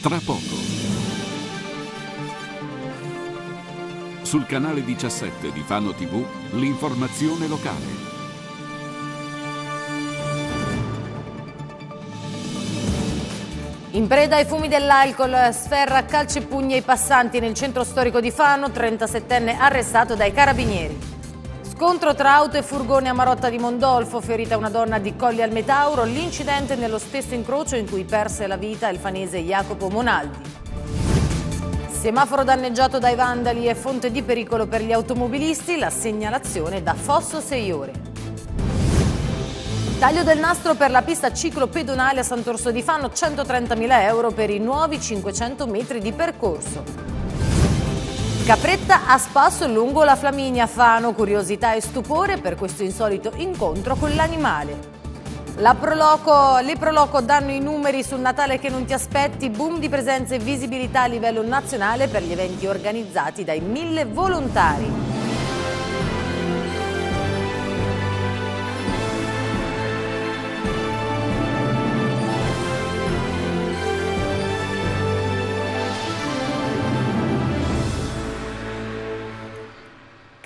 Tra poco. Sul canale 17 di Fano TV, l'informazione locale. In preda ai fumi dell'alcol, sferra calci e pugni ai passanti nel centro storico di Fano, 37enne arrestato dai carabinieri. Scontro tra auto e furgone a Marotta di Mondolfo, ferita una donna di Colli al Metauro, l'incidente nello stesso incrocio in cui perse la vita il fanese Jacopo Monaldi. Semaforo danneggiato dai vandali è fonte di pericolo per gli automobilisti, la segnalazione da Fosso 6 ore. Taglio del nastro per la pista ciclopedonale a Sant'Orso di Fanno, 130.000 euro per i nuovi 500 metri di percorso. Capretta a spasso lungo la Flaminia Fano, curiosità e stupore per questo insolito incontro con l'animale. La Proloco, le Proloco danno i numeri sul Natale che non ti aspetti, boom di presenze e visibilità a livello nazionale per gli eventi organizzati dai mille volontari.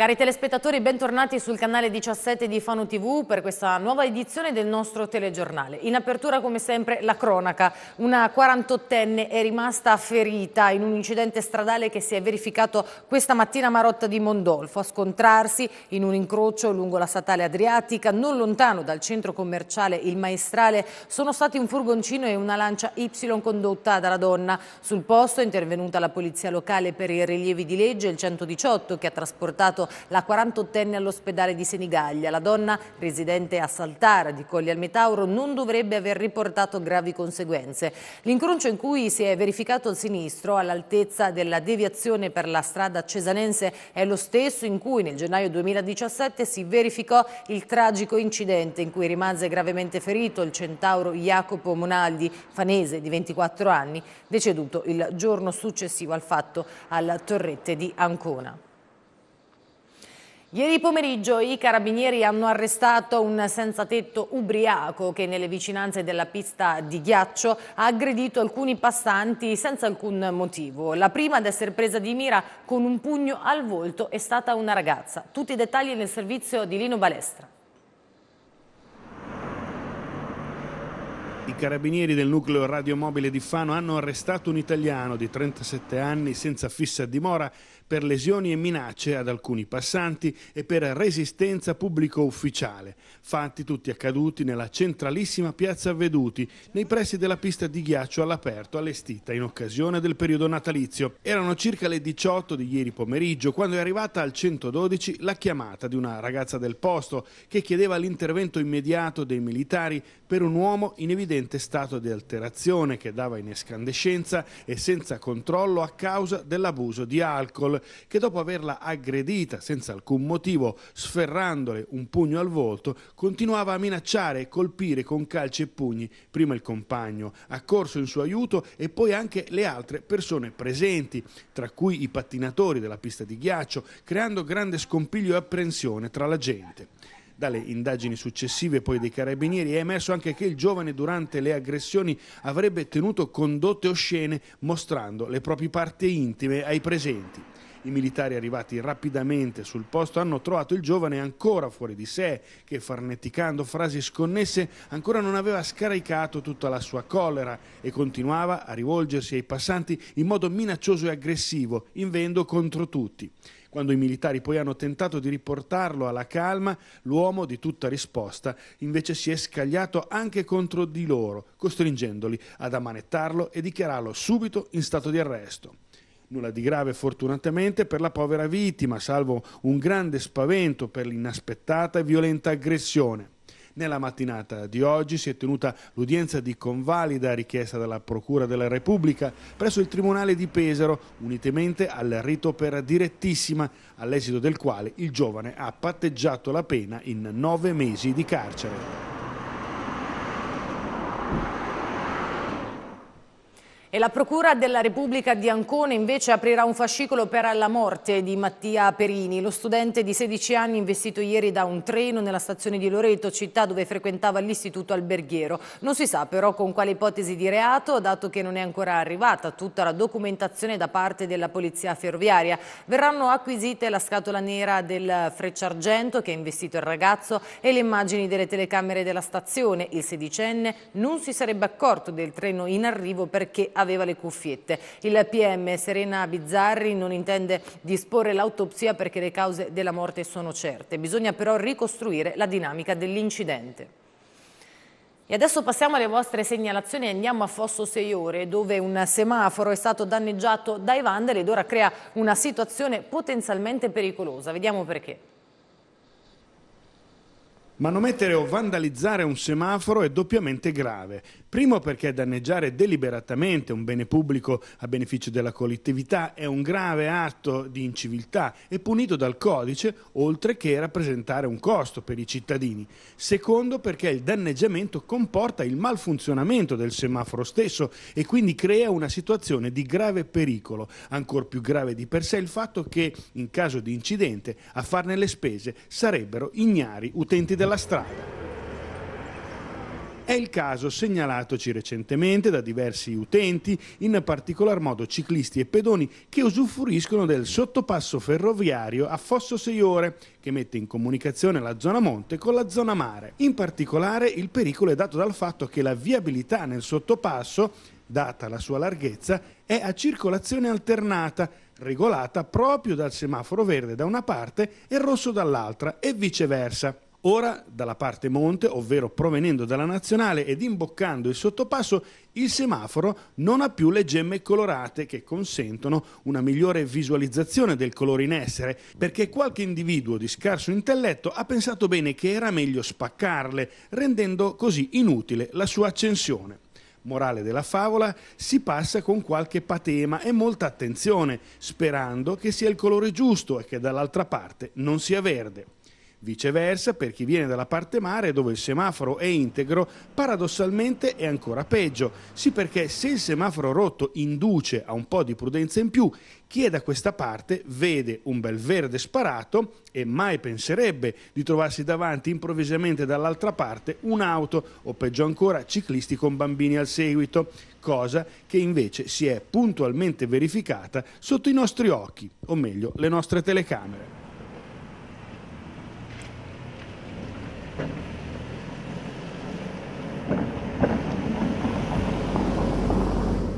Cari telespettatori, bentornati sul canale 17 di Fano TV per questa nuova edizione del nostro telegiornale. In apertura, come sempre, la cronaca. Una 48enne è rimasta ferita in un incidente stradale che si è verificato questa mattina a Marotta di Mondolfo, a scontrarsi in un incrocio lungo la statale Adriatica, non lontano dal centro commerciale Il Maestrale, sono stati un furgoncino e una lancia Y condotta dalla donna. Sul posto è intervenuta la polizia locale per i rilievi di legge, il 118, che ha trasportato la 48enne all'ospedale di Senigaglia. La donna, residente a Saltara di Colli al Metauro, non dovrebbe aver riportato gravi conseguenze. L'incrocio in cui si è verificato il sinistro all'altezza della deviazione per la strada cesanense è lo stesso in cui nel gennaio 2017 si verificò il tragico incidente in cui rimase gravemente ferito il centauro Jacopo Monaldi, fanese di 24 anni, deceduto il giorno successivo al fatto al Torrette di Ancona. Ieri pomeriggio i carabinieri hanno arrestato un senzatetto ubriaco che nelle vicinanze della pista di ghiaccio ha aggredito alcuni passanti senza alcun motivo. La prima ad essere presa di mira con un pugno al volto è stata una ragazza. Tutti i dettagli nel servizio di Lino Balestra. I carabinieri del nucleo radiomobile di Fano hanno arrestato un italiano di 37 anni senza fissa dimora per lesioni e minacce ad alcuni passanti e per resistenza pubblico ufficiale, fatti tutti accaduti nella centralissima piazza Veduti, nei pressi della pista di ghiaccio all'aperto allestita in occasione del periodo natalizio. Erano circa le 18 di ieri pomeriggio quando è arrivata al 112 la chiamata di una ragazza del posto che chiedeva l'intervento immediato dei militari per un uomo in evidente stato di alterazione che dava in escandescenza e senza controllo a causa dell'abuso di alcol che dopo averla aggredita senza alcun motivo, sferrandole un pugno al volto, continuava a minacciare e colpire con calci e pugni prima il compagno, accorso in suo aiuto e poi anche le altre persone presenti, tra cui i pattinatori della pista di ghiaccio, creando grande scompiglio e apprensione tra la gente. Dalle indagini successive poi dei carabinieri è emerso anche che il giovane durante le aggressioni avrebbe tenuto condotte oscene mostrando le proprie parti intime ai presenti. I militari arrivati rapidamente sul posto hanno trovato il giovane ancora fuori di sé, che farneticando frasi sconnesse ancora non aveva scaricato tutta la sua collera e continuava a rivolgersi ai passanti in modo minaccioso e aggressivo, invendo contro tutti. Quando i militari poi hanno tentato di riportarlo alla calma, l'uomo di tutta risposta invece si è scagliato anche contro di loro, costringendoli ad ammanettarlo e dichiararlo subito in stato di arresto nulla di grave fortunatamente per la povera vittima, salvo un grande spavento per l'inaspettata e violenta aggressione. Nella mattinata di oggi si è tenuta l'udienza di convalida richiesta dalla Procura della Repubblica presso il Tribunale di Pesaro, unitamente al rito per direttissima, all'esito del quale il giovane ha patteggiato la pena in nove mesi di carcere. E la Procura della Repubblica di Ancona invece aprirà un fascicolo per la morte di Mattia Perini, lo studente di 16 anni investito ieri da un treno nella stazione di Loreto, città dove frequentava l'istituto alberghiero. Non si sa però con quale ipotesi di reato, dato che non è ancora arrivata tutta la documentazione da parte della polizia ferroviaria. Verranno acquisite la scatola nera del Frecciargento che ha investito il ragazzo e le immagini delle telecamere della stazione. Il sedicenne non si sarebbe accorto del treno in arrivo perché ha aveva le cuffiette. Il PM Serena Bizzarri non intende disporre l'autopsia perché le cause della morte sono certe. Bisogna però ricostruire la dinamica dell'incidente. E adesso passiamo alle vostre segnalazioni e andiamo a Fosso Seiore dove un semaforo è stato danneggiato dai vandali ed ora crea una situazione potenzialmente pericolosa. Vediamo perché. Manomettere o vandalizzare un semaforo è doppiamente grave. Primo perché danneggiare deliberatamente un bene pubblico a beneficio della collettività è un grave atto di inciviltà e punito dal codice, oltre che rappresentare un costo per i cittadini. Secondo perché il danneggiamento comporta il malfunzionamento del semaforo stesso e quindi crea una situazione di grave pericolo. Ancora più grave di per sé il fatto che in caso di incidente a farne le spese sarebbero ignari utenti della dalla strada. È il caso segnalatoci recentemente da diversi utenti, in particolar modo ciclisti e pedoni che usufruiscono del sottopasso ferroviario a Fosso Seiore, che mette in comunicazione la zona monte con la zona mare. In particolare il pericolo è dato dal fatto che la viabilità nel sottopasso, data la sua larghezza, è a circolazione alternata, regolata proprio dal semaforo verde da una parte e rosso dall'altra e viceversa. Ora dalla parte monte, ovvero provenendo dalla nazionale ed imboccando il sottopasso, il semaforo non ha più le gemme colorate che consentono una migliore visualizzazione del colore in essere, perché qualche individuo di scarso intelletto ha pensato bene che era meglio spaccarle, rendendo così inutile la sua accensione morale della favola, si passa con qualche patema e molta attenzione, sperando che sia il colore giusto e che dall'altra parte non sia verde. Viceversa, per chi viene dalla parte mare, dove il semaforo è integro, paradossalmente è ancora peggio. Sì, perché se il semaforo rotto induce a un po' di prudenza in più, chi è da questa parte vede un bel verde sparato e mai penserebbe di trovarsi davanti improvvisamente dall'altra parte un'auto o peggio ancora ciclisti con bambini al seguito, cosa che invece si è puntualmente verificata sotto i nostri occhi, o meglio le nostre telecamere.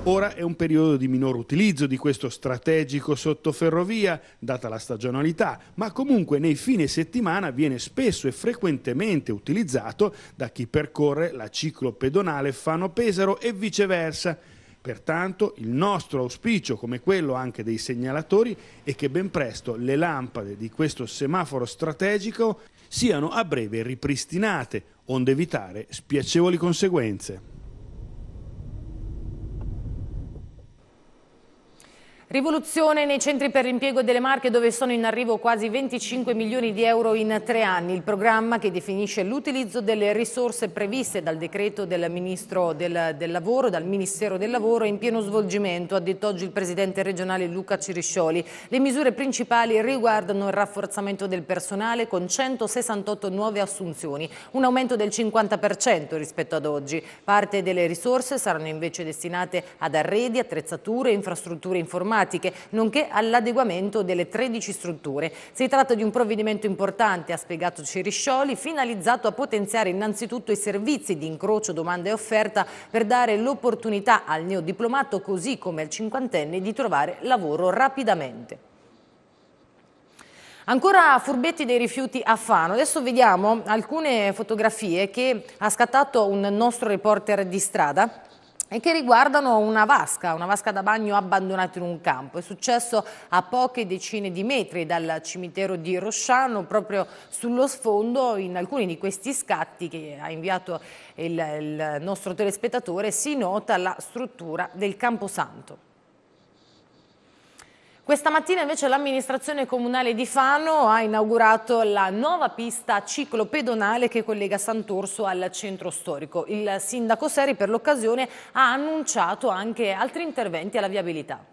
Ora è un periodo di minor utilizzo di questo strategico sottoferrovia, data la stagionalità, ma comunque nei fine settimana viene spesso e frequentemente utilizzato da chi percorre la ciclopedonale Fano-Pesaro e viceversa. Pertanto il nostro auspicio, come quello anche dei segnalatori, è che ben presto le lampade di questo semaforo strategico siano a breve ripristinate, onde evitare spiacevoli conseguenze. Rivoluzione nei centri per l'impiego delle Marche dove sono in arrivo quasi 25 milioni di euro in tre anni. Il programma che definisce l'utilizzo delle risorse previste dal decreto del Ministro del, del, Lavoro, dal Ministero del Lavoro è in pieno svolgimento, ha detto oggi il Presidente regionale Luca Ciriscioli. Le misure principali riguardano il rafforzamento del personale con 168 nuove assunzioni, un aumento del 50% rispetto ad oggi. Parte delle risorse saranno invece destinate ad arredi, attrezzature, infrastrutture informatiche informatiche, nonché all'adeguamento delle 13 strutture. Si tratta di un provvedimento importante, ha spiegato Ceriscioli, finalizzato a potenziare innanzitutto i servizi di incrocio domanda e offerta per dare l'opportunità al neodiplomato così come al cinquantenne di trovare lavoro rapidamente. Ancora furbetti dei rifiuti a Fano. Adesso vediamo alcune fotografie che ha scattato un nostro reporter di strada e che riguardano una vasca, una vasca da bagno abbandonata in un campo. È successo a poche decine di metri dal cimitero di Rosciano, proprio sullo sfondo, in alcuni di questi scatti che ha inviato il, il nostro telespettatore, si nota la struttura del Camposanto. Questa mattina invece l'amministrazione comunale di Fano ha inaugurato la nuova pista ciclopedonale che collega Sant'Orso al centro storico. Il sindaco Seri per l'occasione ha annunciato anche altri interventi alla viabilità.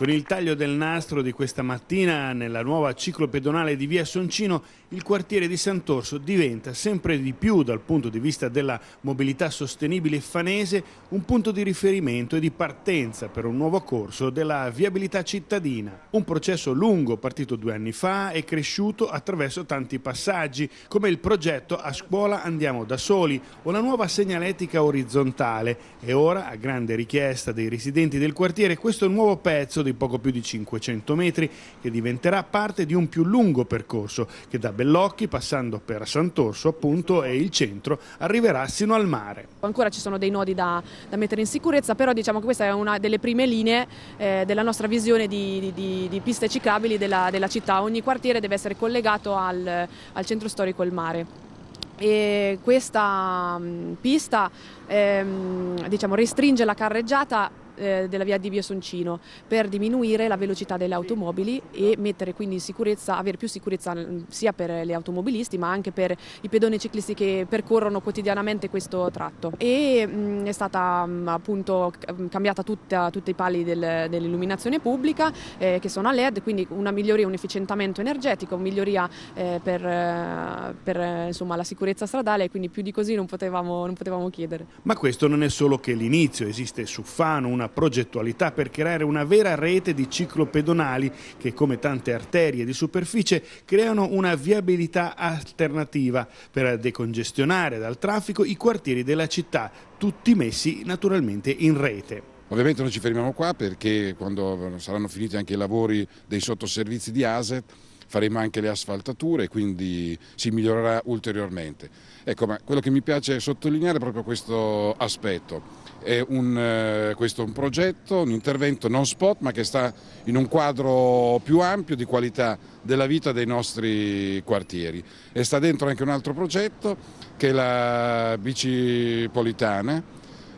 Con il taglio del nastro di questa mattina nella nuova ciclopedonale di via Soncino, il quartiere di Sant'Orso diventa sempre di più dal punto di vista della mobilità sostenibile fanese un punto di riferimento e di partenza per un nuovo corso della viabilità cittadina. Un processo lungo partito due anni fa e cresciuto attraverso tanti passaggi come il progetto A scuola andiamo da soli o la nuova segnaletica orizzontale e ora a grande richiesta dei residenti del quartiere questo nuovo pezzo di di poco più di 500 metri che diventerà parte di un più lungo percorso che da Bellocchi, passando per Sant'Orso appunto e il centro, arriverà sino al mare. Ancora ci sono dei nodi da, da mettere in sicurezza, però diciamo che questa è una delle prime linee eh, della nostra visione di, di, di piste ciclabili della, della, città. Ogni quartiere deve essere collegato al, al centro storico il mare. E questa mm, pista ehm, diciamo, restringe la carreggiata eh, della via di Biosoncino per diminuire la velocità delle automobili e mettere quindi in sicurezza, avere più sicurezza mm, sia per gli automobilisti ma anche per i pedoni e ciclisti che percorrono quotidianamente questo tratto. E mh, mm, è stata mh, mm, appunto cambiata tutta, tutti i pali del, dell'illuminazione pubblica eh, che sono a LED, quindi una miglioria, un efficientamento energetico, miglioria eh, per, eh, per eh, insomma, la sicurezza stradale e quindi più di così non potevamo, non potevamo chiedere. Ma questo non è solo che l'inizio, esiste su Fano una progettualità per creare una vera rete di ciclopedonali che come tante arterie di superficie creano una viabilità alternativa per decongestionare dal traffico i quartieri della città, tutti messi naturalmente in rete. Ovviamente non ci fermiamo qua perché quando saranno finiti anche i lavori dei sottoservizi di ASET faremo anche le asfaltature, e quindi si migliorerà ulteriormente. Ecco, ma quello che mi piace sottolineare è proprio questo aspetto. È un, eh, questo è un progetto, un intervento non spot, ma che sta in un quadro più ampio di qualità della vita dei nostri quartieri. E sta dentro anche un altro progetto che è la bicipolitana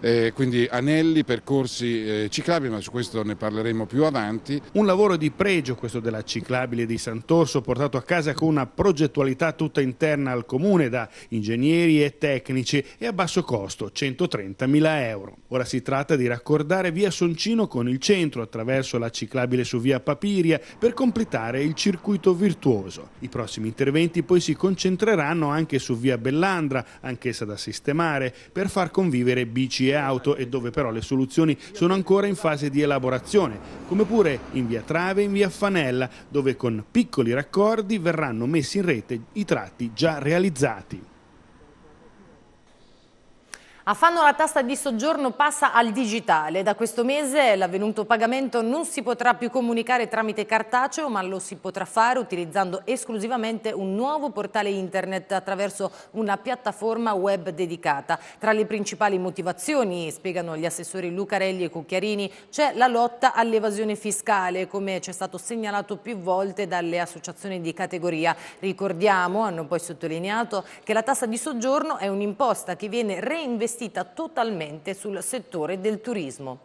eh, quindi anelli, percorsi eh, ciclabili, ma su questo ne parleremo più avanti. Un lavoro di pregio questo della ciclabile di Sant'Orso portato a casa con una progettualità tutta interna al comune da ingegneri e tecnici e a basso costo, 130.000 euro. Ora si tratta di raccordare via Soncino con il centro attraverso la ciclabile su via Papiria per completare il circuito virtuoso. I prossimi interventi poi si concentreranno anche su via Bellandra, anch'essa da sistemare, per far convivere bici e auto e dove però le soluzioni sono ancora in fase di elaborazione, come pure in via Trave e in via Fanella, dove con piccoli raccordi verranno messi in rete i tratti già realizzati. A Fanno la tassa di soggiorno passa al digitale. Da questo mese l'avvenuto pagamento non si potrà più comunicare tramite cartaceo, ma lo si potrà fare utilizzando esclusivamente un nuovo portale internet attraverso una piattaforma web dedicata. Tra le principali motivazioni, spiegano gli assessori Lucarelli e Cucchiarini, c'è la lotta all'evasione fiscale, come ci è stato segnalato più volte dalle associazioni di categoria. Ricordiamo, hanno poi sottolineato, che la tassa di soggiorno è un'imposta che viene reinvestita investita totalmente sul settore del turismo.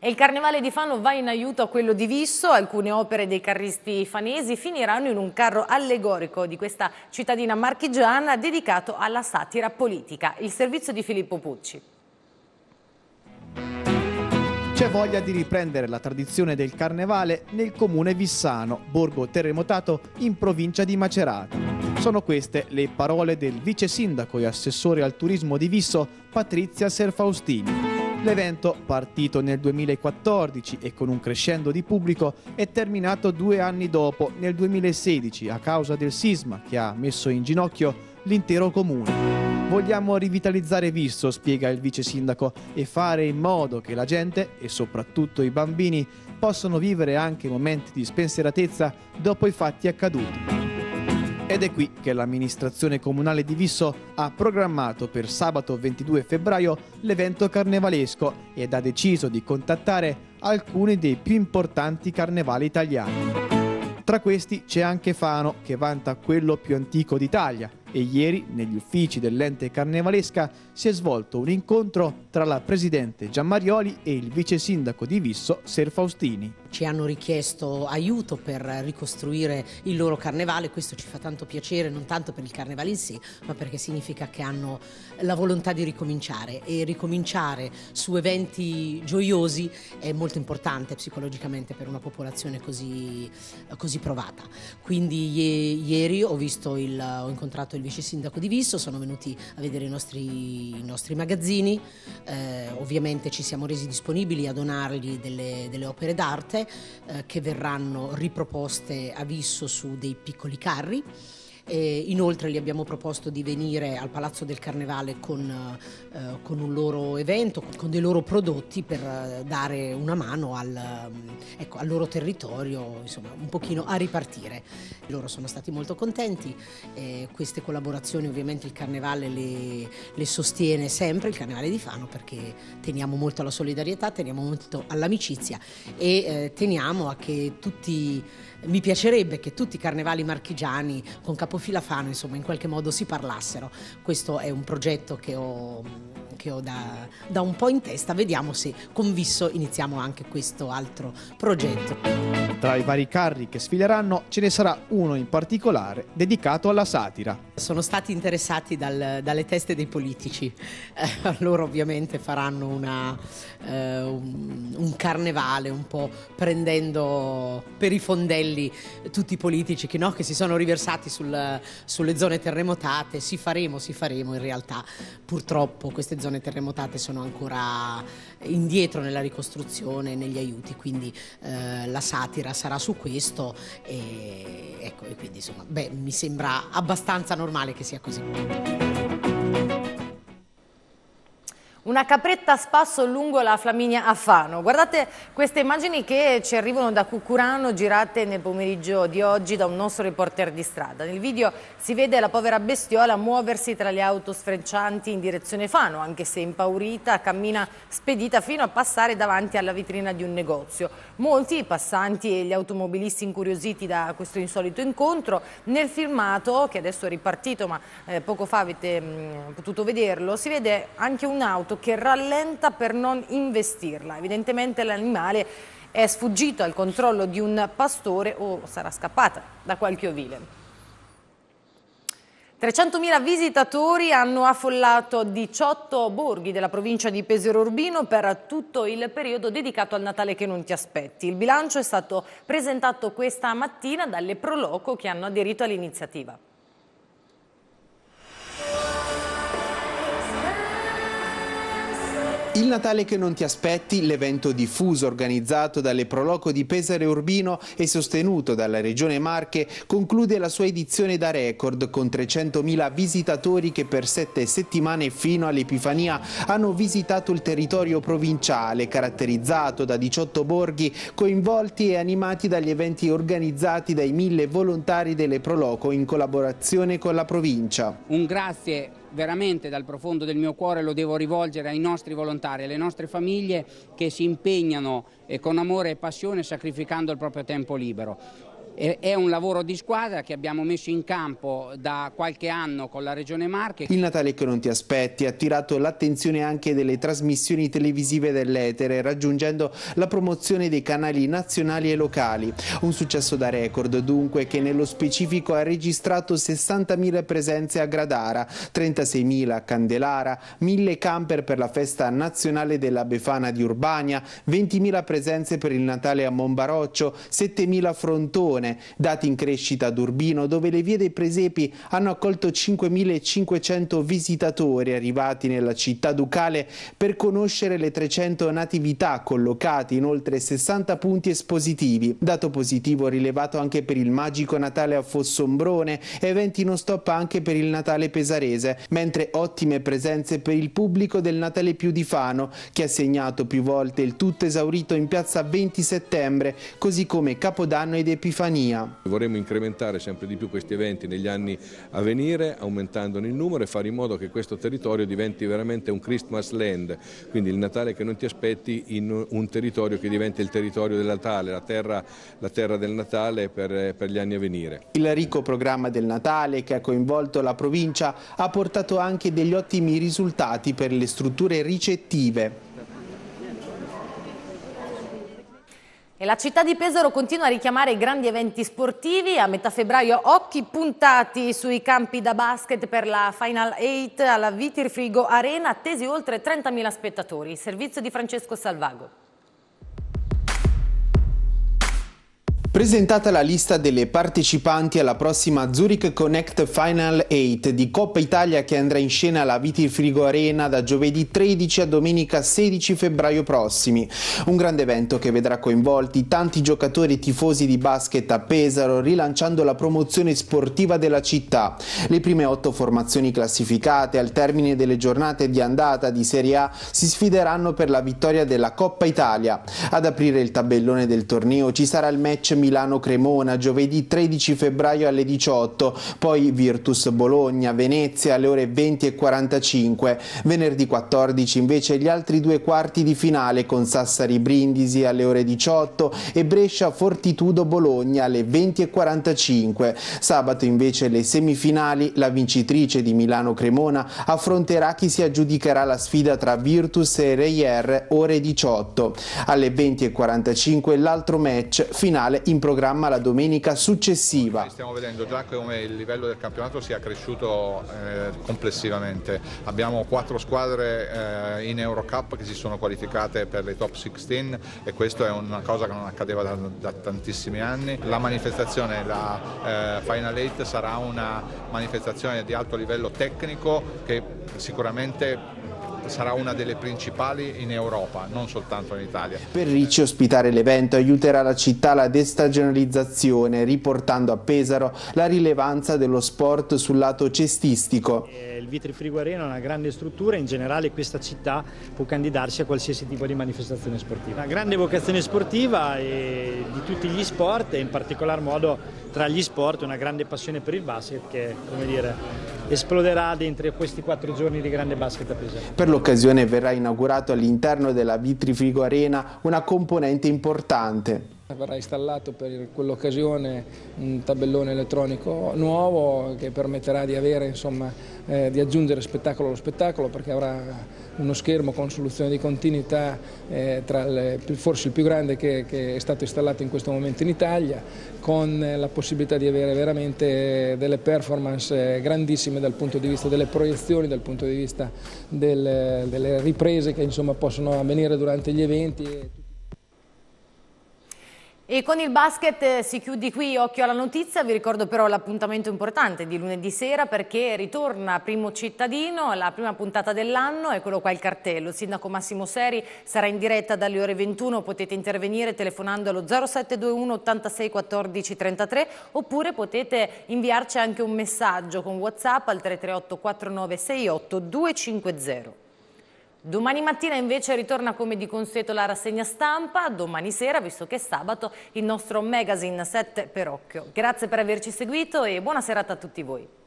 E il carnevale di Fano va in aiuto a quello di Visso, alcune opere dei carristi fanesi finiranno in un carro allegorico di questa cittadina marchigiana dedicato alla satira politica, il servizio di Filippo Pucci. C'è voglia di riprendere la tradizione del carnevale nel comune Vissano, borgo terremotato in provincia di Macerata. Sono queste le parole del vice sindaco e assessore al turismo di Visso, Patrizia Serfaustini. L'evento, partito nel 2014 e con un crescendo di pubblico, è terminato due anni dopo, nel 2016, a causa del sisma che ha messo in ginocchio l'intero comune. Vogliamo rivitalizzare Visto, spiega il vice sindaco, e fare in modo che la gente, e soprattutto i bambini, possano vivere anche momenti di spensieratezza dopo i fatti accaduti. Ed è qui che l'amministrazione comunale di Visso ha programmato per sabato 22 febbraio l'evento carnevalesco ed ha deciso di contattare alcuni dei più importanti carnevali italiani. Tra questi c'è anche Fano, che vanta quello più antico d'Italia, e ieri negli uffici dell'ente carnevalesca si è svolto un incontro tra la presidente Giammarioli e il vice sindaco di Visso Ser Faustini ci hanno richiesto aiuto per ricostruire il loro carnevale, questo ci fa tanto piacere non tanto per il carnevale in sé, ma perché significa che hanno la volontà di ricominciare e ricominciare su eventi gioiosi è molto importante psicologicamente per una popolazione così, così provata. Quindi ieri ho, il, ho, incontrato il vice sindaco di Visso, sono venuti a vedere i nostri, i nostri magazzini, eh, ovviamente ci siamo resi disponibili a donargli delle, delle opere d'arte eh, che verranno riproposte a Visso su dei piccoli carri. E eh, inoltre gli abbiamo proposto di venire al Palazzo del Carnevale con, eh, con un loro evento, con dei loro prodotti per eh, dare una mano al, mm, ecco, al loro territorio, insomma un pochino a ripartire. Loro sono stati molto contenti, eh, queste collaborazioni ovviamente il Carnevale le, le sostiene sempre, il Carnevale di Fano, perché teniamo molto alla solidarietà, teniamo molto all'amicizia e eh, teniamo a che tutti mi piacerebbe che tutti i carnevali marchigiani con Capofila Fano insomma in qualche modo si parlassero. Questo è un progetto che ho che ho da, da un po' in testa, vediamo se con Visso iniziamo anche questo altro progetto. Tra i vari carri che sfileranno ce ne sarà uno in particolare dedicato alla satira. Sono stati interessati dal, dalle teste dei politici, eh, loro ovviamente faranno una, eh, un, un, carnevale un po' prendendo per i fondelli tutti i politici che, no, che si sono riversati sul, sulle zone terremotate, si faremo, si faremo, in realtà purtroppo queste zone zone terremotate sono ancora indietro nella ricostruzione e negli aiuti, quindi eh, la satira sarà su questo e, ecco, e quindi insomma, beh, mi sembra abbastanza normale che sia così una capretta a spasso lungo la Flaminia a Fano. Guardate queste immagini che ci arrivano da Cucurano girate nel pomeriggio di oggi da un nostro reporter di strada. Nel video si vede la povera bestiola muoversi tra le auto sfreccianti in direzione Fano, anche se impaurita, cammina spedita fino a passare davanti alla vetrina di un negozio. Molti i passanti e gli automobilisti incuriositi da questo insolito incontro. Nel filmato, che adesso è ripartito ma eh, poco fa avete mm, potuto vederlo, si vede anche un'auto auto che rallenta per non investirla. Evidentemente l'animale è sfuggito al controllo di un pastore o sarà scappata da qualche ovile. 300.000 visitatori hanno affollato 18 borghi della provincia di Pesero Urbino per tutto il periodo dedicato al Natale che non ti aspetti. Il bilancio è stato presentato questa mattina dalle Proloco che hanno aderito all'iniziativa. Il Natale che non ti aspetti, l'evento diffuso organizzato dalle Proloco di Pesare Urbino e sostenuto dalla Regione Marche, conclude la sua edizione da record con 300.000 visitatori che per sette settimane fino all'Epifania hanno visitato il territorio provinciale, caratterizzato da 18 borghi coinvolti e animati dagli eventi organizzati dai mille volontari delle Proloco in collaborazione con la provincia. Un grazie veramente dal profondo del mio cuore lo devo rivolgere ai nostri volontari, alle nostre famiglie che si impegnano eh, con amore e passione sacrificando il proprio tempo libero. È un lavoro di squadra che abbiamo messo in campo da qualche anno con la Regione Marche. Il Natale che non ti aspetti ha attirato l'attenzione anche delle trasmissioni televisive dell'Etere, raggiungendo la promozione dei canali nazionali e locali. Un successo da record dunque che nello specifico ha registrato 60.000 presenze a Gradara, 36.000 a Candelara, 1.000 camper per la festa nazionale della Befana di Urbania, 20.000 presenze per il Natale a Monbaroccio, 7.000 a Frontone, persone, dati in crescita ad Urbino dove le vie dei presepi hanno accolto 5.500 visitatori arrivati nella città ducale per conoscere le 300 natività collocati in oltre 60 punti espositivi. Dato positivo rilevato anche per il magico Natale a Fossombrone, eventi non stop anche per il Natale pesarese, mentre ottime presenze per il pubblico del Natale più di Fano che ha segnato più volte il tutto esaurito in piazza 20 settembre, così come Capodanno ed Epifania l'autonomia. Vorremmo incrementare sempre di più questi eventi negli anni a venire, aumentandone il numero e fare in modo che questo territorio diventi veramente un Christmas land, quindi il Natale che non ti aspetti in un territorio che diventa il territorio del Natale, la terra, la terra del Natale per, per gli anni a venire. Il ricco programma del Natale che ha coinvolto la provincia ha portato anche degli ottimi risultati per le strutture ricettive. E la città di Pesaro continua a richiamare i grandi eventi sportivi. A metà febbraio occhi puntati sui campi da basket per la Final 8 alla Vitirfrigo Arena, attesi oltre 30.000 spettatori. servizio di Francesco Salvago. Presentata la lista delle partecipanti alla prossima Zurich Connect Final 8 di Coppa Italia che andrà in scena alla Viti Frigo Arena da giovedì 13 a domenica 16 febbraio prossimi. Un grande evento che vedrà coinvolti tanti giocatori e tifosi di basket a Pesaro rilanciando la promozione sportiva della città. Le prime otto formazioni classificate al termine delle giornate di andata di Serie A si sfideranno per la vittoria della Coppa Italia. Ad aprire il tabellone del torneo ci sarà il match migliore Milano-Cremona giovedì 13 febbraio alle 18, poi Virtus-Bologna, Venezia alle ore 20 e 45, venerdì 14 invece gli altri due quarti di finale con Sassari-Brindisi alle ore 18 e Brescia-Fortitudo-Bologna alle 20 e 45, sabato invece le semifinali, la vincitrice di Milano-Cremona affronterà chi si aggiudicherà la sfida tra Virtus e Reyer ore 18, alle 20 e 45 l'altro match finale in in programma la domenica successiva. Stiamo vedendo già come il livello del campionato sia cresciuto eh, complessivamente. Abbiamo quattro squadre eh, in Eurocup che si sono qualificate per le top 16 e questo è una cosa che non accadeva da, da tantissimi anni. La manifestazione, la eh, Final 8 sarà una manifestazione di alto livello tecnico che sicuramente sarà una delle principali in Europa, non soltanto in Italia. Per Ricci ospitare l'evento aiuterà la città alla destagionalizzazione, riportando a Pesaro la rilevanza dello sport sul lato cestistico. Il Vitri Friguareno è una grande struttura, e in generale questa città può candidarsi a qualsiasi tipo di manifestazione sportiva. Una grande vocazione sportiva di tutti gli sport e in particolar modo tra gli sport una grande passione per il basket che come dire, esploderà dentro questi quattro giorni di grande basket a Pesaro. Per l'occasione verrà inaugurato all'interno della Vitrifigo Arena una componente importante. Verrà installato per quell'occasione un tabellone elettronico nuovo che permetterà di, avere, insomma, eh, di aggiungere spettacolo allo spettacolo perché avrà uno schermo con soluzione di continuità eh, il, forse il più grande che, che, è stato installato in questo momento in Italia, con eh, la possibilità di avere veramente delle performance eh, grandissime dal punto di vista delle proiezioni, dal punto di vista del, delle riprese che insomma, possono avvenire durante gli eventi. E con il basket eh, si chiude qui occhio alla notizia, vi ricordo però l'appuntamento importante di lunedì sera perché ritorna Primo Cittadino, la prima puntata dell'anno eccolo qua il cartello. Il sindaco Massimo Seri sarà in diretta dalle ore 21, potete intervenire telefonando allo 0721 86 14 33 oppure potete inviarci anche un messaggio con Whatsapp al 338 49 68 250. Domani mattina invece ritorna come di consueto la rassegna stampa, domani sera, visto che è sabato, il nostro magazine 7 per occhio. Grazie per averci seguito e buona serata a tutti voi.